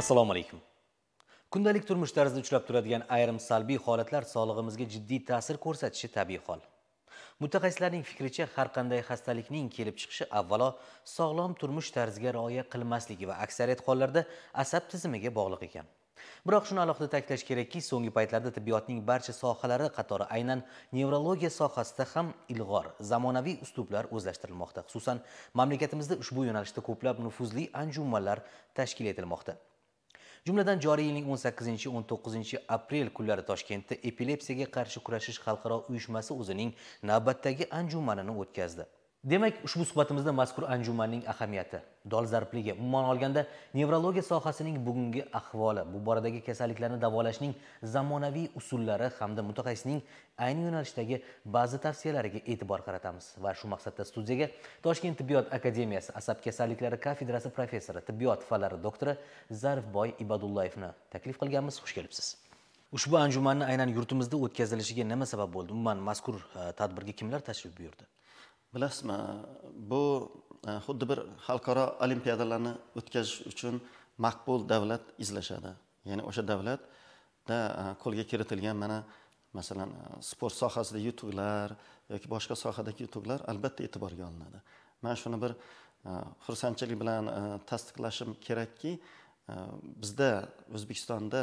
assalomu alaykum kundalik turmush tarzida uchrab turadigan ayrim salbiy holatlar sog'lig'imizga jiddiy ta'sir ko'rsatishi tabiiy hol mutaxassislarning fikricha har qanday xastalikning kelib chiqishi avvalo sog'lom turmush tarziga rioya qilmasligi va aksariyat hollarda asab tizimiga bog'liq ekan biroq shuni alohida ta'kidlash kerakki so'nggi paytlarda tibbiyotning barcha sohalari qatori aynan nevrologiya sohasida ham ilg'or zamonaviy uslublar o'zlashtirilmoqda xususan mamlakatimizda ushbu yo'nalishda ko'plab nufuzli anjumanlar tashkil etilmoqda jumladan joriy yilning 18 19 aprel kunlari toshkentda epilepsiyaga qarshi kurashish xalqaro uyushmasi o'zining navbatdagi anjumanini o'tkazdi demak ushbu suhbatimizda mazkur anjumanning ahamiyati dolzarbligi umuman olganda nevrologiya sohasining bugungi ahvoli bu boradagi kasalliklarni davolashning zamonaviy usullari hamda mutaxassisning ayni yo'nalishdagi ba'zi tavsiyalariga e'tibor qaratamiz va shu maqsadda studiyaga toshkent tibbiyot akademiyasi asab kasalliklari kafedrasi professori tibbiyot fanlari doktori zarifboy ibadullayevni taklif qilganmiz xush kelibsiz ushbu anjumanni aynan yurtimizda o'tkazilishiga nima sabab bo'ldi umuman mazkur e, tadbirga kimlar tashrif buyurdi bilasizmi bu e, xuddi bir xalqaro olimpiadalarni o'tkazish uchun maqbul davlat izlashadi ya'ni o'sha davlatda e, qo'lga kiritilgan mana masalan e, sport sohasida yutuqlar yoki boshqa sohadagi yutuqlar albatta e'tiborga olinadi man shuni bir xursandchilik bilan tasdiqlashim kerakki bizda o'zbekistonda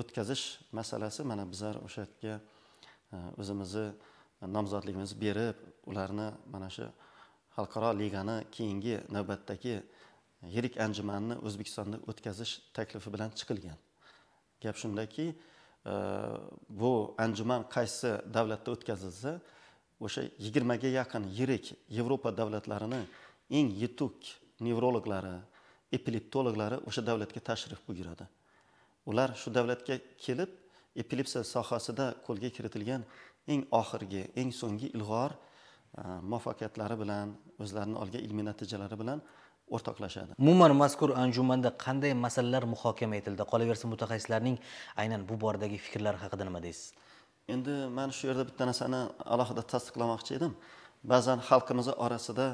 o'tkazish masalasi mana bizlar o'sha yerga o'zimizni nomzodligimizni berib ularni mana shu xalqaro ligani keyingi navbatdagi yirik anjumanni o'zbekistonda o'tkazish taklifi bilan chiqilgan gap shundaki e, bu anjuman qaysi davlatda o'tkazilsa o'sha yigirmaga yaqin yirik yevropa davlatlarini eng yetuk nevrologlari epileptologlari o'sha davlatga tashrif buyuradi ular shu davlatga kelib epilepsiya sohasida qo'lga kiritilgan eng oxirgi eng so'nggi ilg'or Э, muvaffaqiyatlari bilan o'zlarini olgan ilmiy natijalari bilan o'rtoqlashadi umuman mazkur anjumanda qanday masalalar muhokama etildi qolaversa mutaxassislarning aynan bu boradagi fikrlari haqida nima deysiz endi man shu yerda bitta narsani alohida tasdiqlamoqchi edim ba'zan xalqimiz orasida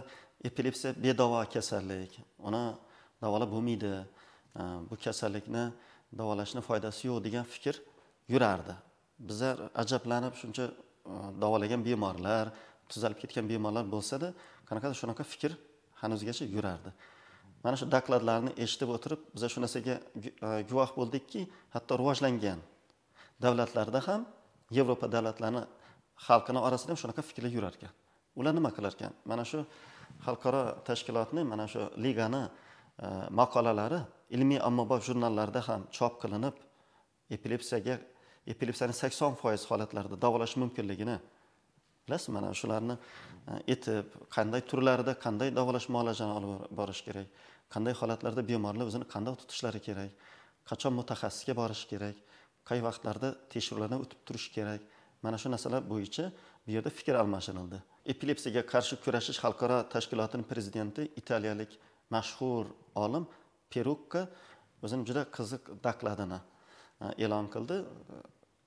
epilepsiya bedavo kasallik uni davolab bo'lmaydi e, bu kasallikni davolashni foydasi yo'q degan fikr yurardi bizlar ajablanib shuncha e, davolagan bemorlar tuzalib ketgan bemorlar bo'lsada qanaqadir shunaqa fikr hanuzgacha yurardi mana shu dokladlarni eshitib o'tirib biza shu narsaga e, guvoh bo'ldikki hatto rivojlangan davlatlarda ham yevropa davlatlarini xalqini orasida ham shunaqa fikrlar yurar ekan ular nima qilar ekan mana shu xalqaro tashkilotni mana shu ligani e, maqolalari ilmiy ommabop jurnallarda ham chop qilinib epilepsiyaga epilepsiyani sakson foiz holatlarida davolash mumkinligini bilasizmi mana shularni aytib e, qanday turlarida qanday davolash muolajani olib borish kerak qanday holatlarda bemorlar o'zini qandoq tutishlari kerak qachon mutaxassisga borish kerak qay vaqtlarda tekshiruvlardan o'tib turish kerak mana shu narsalar bo'yicha bu yerda fikr almashinildi epilepsiyaga qarshi kurashish xalqaro tashkilotining prezidenti italiyalik mashhur olim perukka o'zini juda qiziq dokladini e, e'lon qildi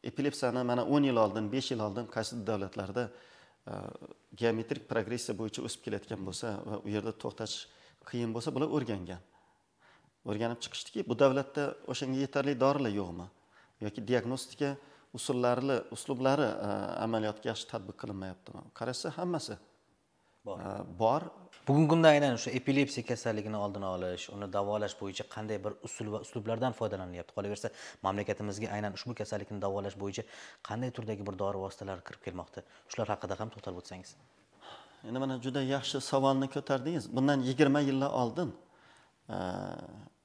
epilepsiyani mana o'n yil oldin besh yil oldin qaysidir davlatlarda e, geometrik progressiya bo'yicha o'sib kelayotgan bo'lsa va u yerda to'xtash qiyin bo'lsa bular o'rgangan o'rganib chiqishdiki bu davlatda o'shanga yetarli dorilar yo'qmi yoki diagnostika usullari uslublari e, amaliyotga yaxshi tadbiq qilinmayaptimi qarasa hammasi bor e, bugungi kunda aynan o'sha epilepsiya kasalligini oldini olish uni davolash bo'yicha qanday bir usul va uslublardan foydalanilyapti qolaversa mamlakatimizga aynan ushbu kasallikni davolash bo'yicha qanday turdagi bir dori vositalari kirib kelmoqda shular haqida ham to'xtalib o'tsangiz endi mana juda yaxshi savolni ko'tardingiz bundan yigirma yillar oldin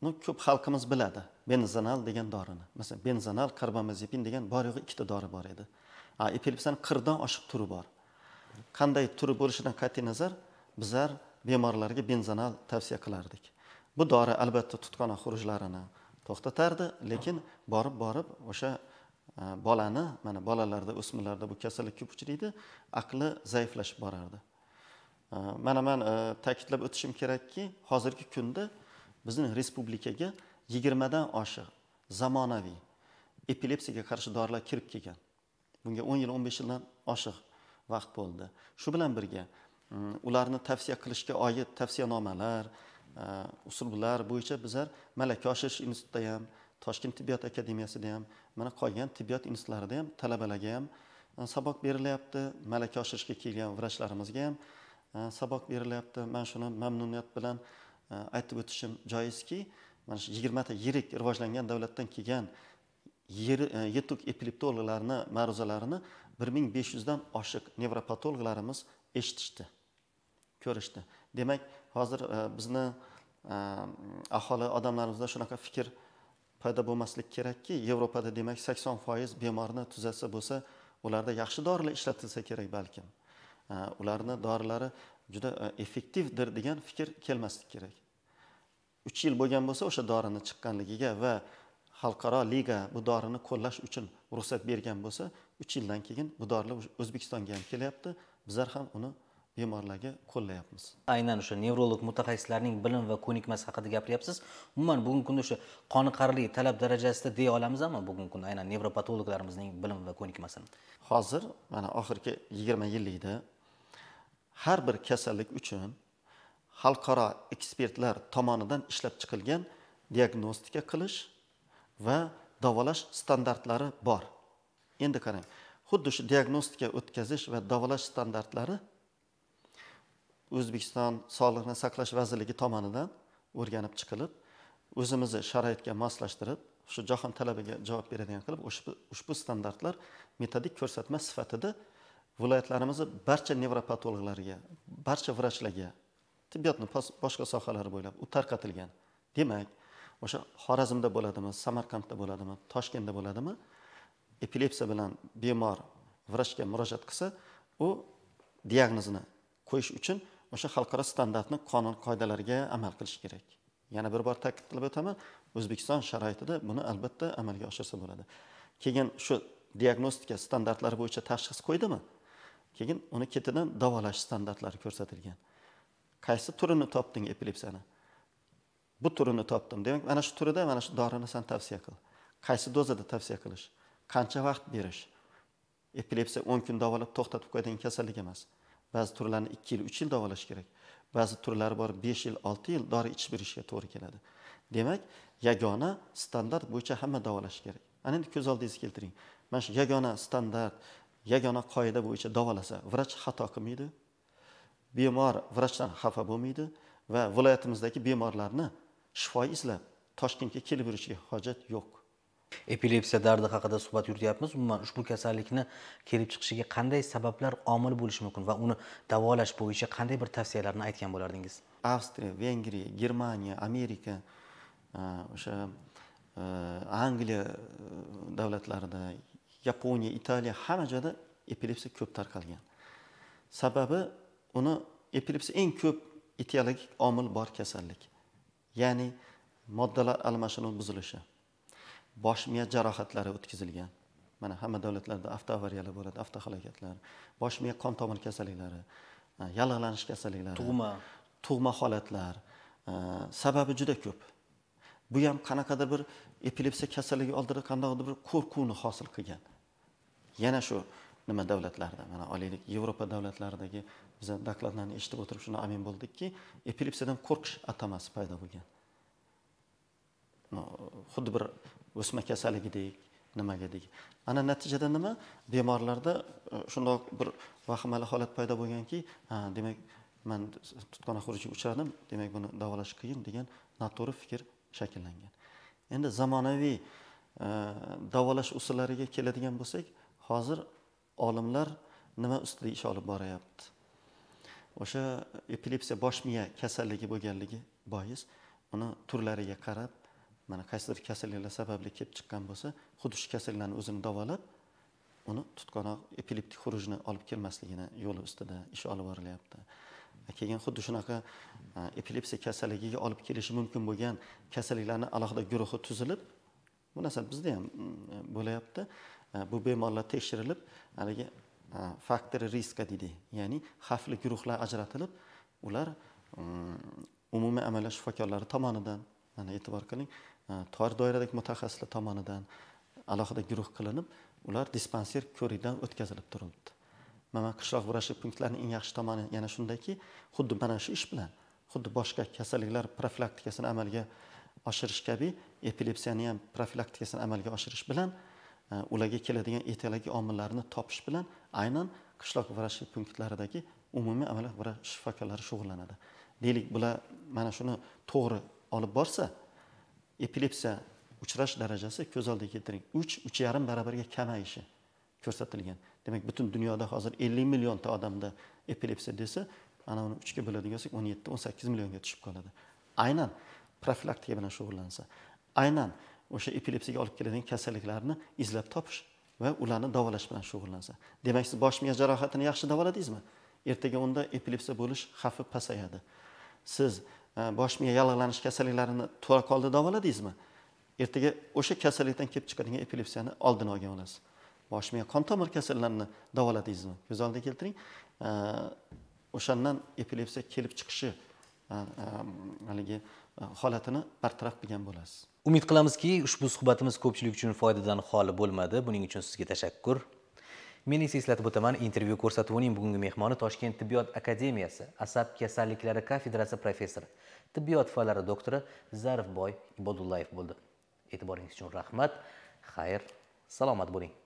ну e, ko'p xalqimiz biladi benzonal degan dorini masalan benzonal karbamazepin degan bor yo'g'i ikkita dori bor edi epilepsiyani qirqdan oshiq turi bor qanday turi bo'lishidan qat'iy nazar bizlar bemorlarga benzonal tavsiya qilardik bu dori albatta tutqanoq xurujlarini to'xtatardi lekin borib borib o'sha e, bolani mana bolalarda o'smirlarda bu kasallik ko'p uchraydi aqli zaiflashib borardi e, mana man e, ta'kidlab o'tishim kerakki hozirgi kunda bizni respublikaga yigirmadan oshiq zamonaviy epilepsiyaga qarshi dorilar kirib kelgan bunga o'n yil o'n besh yildan oshiq vaqt bo'ldi shu bilan birga ularni tavsiya qilishga oid tavsiyanomalar e, usullar bo'yicha bizlar malaka oshirish institutida ham toshkent tibbiyot akademiyasida ham mana qolgan tibbiyot institutlarida ham talabalarga ham e, saboq berilyapti malaka oshirishga kelgan vrachlarimizga ham e, saboq berilyapti man shuni mamnuniyat bilan aytib o'tishim joizki mana shu yigirmata yirik rivojlangan davlatdan kelgan yetuk epileptologlarni ma'ruzalarini bir ming besh yuzdan oshiq nevropatologlarimiz eshitishdi ko'rishdi demak hozir e, bizni e, aholi odamlarimizda shunaqa fikr paydo bo'lmasligi kerakki yevropada demak sakson foiz bemorni tuzatsa bo'lsa ularda yaxshi dorilar ishlatilsa kerak balkim e, ularni dorilari juda effektivdir degan fikr kelmasligi kerak uch yil bo'lgan bo'lsa o'sha dorini chiqqanligiga va xalqaro liga bu dorini qo'llash uchun ruxsat bergan bo'lsa uch yildan keyin bu dorilar o'zbekistonga ham kelyapti bizlar ham uni bemorlarga qo'llayapmiz aynan o'sha nevrolog mutaxassislarning bilim va ko'nikmasi haqida gapiryapsiz umuman bugungi kunda o'sha qoniqarli talab darajasida deya olamizmi bugungi kunda aynan nevropatologlarimizning bilim va ko'nikmasini hozir mana oxirgi yigirma yillikda har bir kasallik uchun xalqaro ekspertlar tomonidan ishlab chiqilgan diagnostika qilish va davolash standartlari bor endi qarang xuddi shu diagnostika o'tkazish va davolash standartlari o'zbekiston sog'liqni saqlash vazirligi tomonidan o'rganib chiqilib o'zimizni sharoitga moslashtirib shu jahon talabiga javob beradigan qilib ushbu standartlar metodik ko'rsatma sifatida viloyatlarimizni barcha nevropatologlarga barcha vrachlarga tibbiyotni boshqa sohalari bo'ylab u tarqatilgan demak o'sha xorazmda bo'ladimi samarqandda bo'ladimi toshkentda bo'ladimi epilepsiya bilan bemor vrachga murojaat qilsa u diagnozni qo'yish uchun o'sha xalqaro standartni qonun qoidalariga amal qilish kerak yana bir bor ta'kid qilib o'taman o'zbekiston sharoitida buni albatta amalga oshirsa bo'ladi keyin shu diagnostika standartlari bo'yicha tashxis qo'ydimi keyin uni ketidan davolash standartlari ko'rsatilgan qaysi turini topding epilepsiyani bu turini topdim demak mana shu turida mana shu dorini san tavsiya qil qaysi dozada tavsiya qilish qancha vaqt berish epilepsiya o'n kun davolab to'xtatib qo'yadigan kasallik emas ba'zi turlarni ikki yil uch yil davolash kerak ba'zi turlari bor besh yil olti yil dori ichib berishga to'g'ri keladi demak yagona standart bo'yicha hamma davolash kerak ana endi ko'z oldingizga keltiring mana shu yagona standart yagona qoida bo'yicha davolasa vrach xato qilmaydi bemor vrachdan xafa bo'lmaydi va viloyatimizdagi bemorlarni shifo izlab toshkentga kelib yurishiga hojat yo'q epilepsiya dardi haqida suhbat yurityapmiz umuman ushbu kasallikni kelib chiqishiga qanday sabablar omil bo'lishi mumkin va uni davolash bo'yicha qanday bir tavsiyalarni aytgan bo'lardingiz avstriya vengriya germaniya amerika e, o'sha e, angliya e, davlatlarida yaponiya italiya hamma joyda epilepsiya ko'p tarqalgan sababi uni epilepsiya eng ko'p etiologik omil bor kasallik ya'ni moddalar almashinuvi buzilishi bosh miya jarohatlari o'tkazilgan mana hamma davlatlarda avtoavariyalar bo'ladi avtohalokatlar bosh miya qon tomir kasalliklari e, yallig'lanish kasalliklari tug'ma tug'ma holatlar e, sababi juda ko'p bu ham qanaqadir bir epilepsiya kasalligi oldida qandaydir bir qo'rquvni hosil qilgan yana shu nima davlatlarda mana olaylik yevropa davlatlaridagi biza dokladlarni eshitib o'tirib shuni amin bo'ldikki epilepsiyadan qo'rqish atamasi paydo bo'lgan xuddi bir o'sma kasalligidek nimagidek ana natijada nima bemorlarda e, shundoq bir vahimali holat paydo bo'lganki demak man tutqanoqxo'rlikka uchradim demak buni davolash qiyin degan noto'g'ri fikr shakllangan endi zamonaviy e, davolash usullariga keladigan bo'lsak hozir olimlar nima ustida ish olib boryapti o'sha epilepsiya bosh miya kasalligi bo'lganligi bois uni turlariga qarab mana qaysidir kasalliklar sababli kelib chiqqan bo'lsa xuddi shu kasalliklarni o'zini davolab uni tutqanoq epileptik xurujni olib kelmasligini yo'li ustida ish olib borilyapti keyin xuddi shunaqa epilepsiya kasalligiga olib kelishi mumkin bo'lgan kasalliklarni alohida guruhi tuzilib bu narsa bizda ham bo'lyapti bu bemorlar tekshirilib haligi faktori riska deydi ya'ni xavfli guruhlar ajratilib ular umumiy amaliyot shifokorlari tomonidan mana e'tibor qiling tor doiradagi mutaxassislar tomonidan alohida guruh qilinib ular dispanser ko'rikdan o'tkazilib turibdi mana qishloq vrachlik punktlarining eng yaxshi tomoni yana shundaki xuddi mana shu ish bilan xuddi boshqa kasalliklar profilaktikasini amalga oshirish kabi epilepsiyani ham profilaktikasini amalga oshirish bilan ularga keladigan etiologik omillarni topish bilan aynan qishloq vrachlik punktlaridagi umumiy amaliyot shifokorlari shug'ullanadi deylik bular mana shuni to'g'ri olib borsa epilepsiya uchrash darajasi ko'z oldiga keltiring uch uch yarim baravarga kamayishi ko'rsatilgan demak butun dunyoda hozir ellik millionta odamda epilepsiya desa ana uni uchga bo'ladigan bo'lsak o'n yetti o'n sakkiz millionga tushib qoladi aynan profilaktika bilan shug'ullansa aynan o'sha epilepsiyaga olib keladigan kasalliklarni izlab topish va ularni davolash bilan shug'ullansa demak siz bosh miya jarohatini yaxshi davoladingizmi ertaga unda epilepsiya bo'lish xavfi pasayadi siz bosh miya yallig'lanish kasalliklarini qoldi davoladingizmi ertaga o'sha kasallikdan kelib chiqadigan epilepsiyani oldini olgan olasiz bosh miya qon tomir kasallarini davoladingizmi ko'z oldiga keltiring o'shandan epilepsiya kelib chiqishi haligi holatini bartaraf qilgan bo'lasiz umid qilamizki ushbu suhbatimiz ko'pchilik uchun foydadan xoli bo'lmadi buning uchun sizga tashakkur men esa eslatib o'taman intervyu ko'rsatuvining bugungi mehmoni toshkent tibbiyot akademiyasi asab kasalliklari kafedrasi professori tibbiyot fanlari doktori zarifboy ibodullayev bo'ldi e'tiboringiz uchun rahmat xayr salomat bo'ling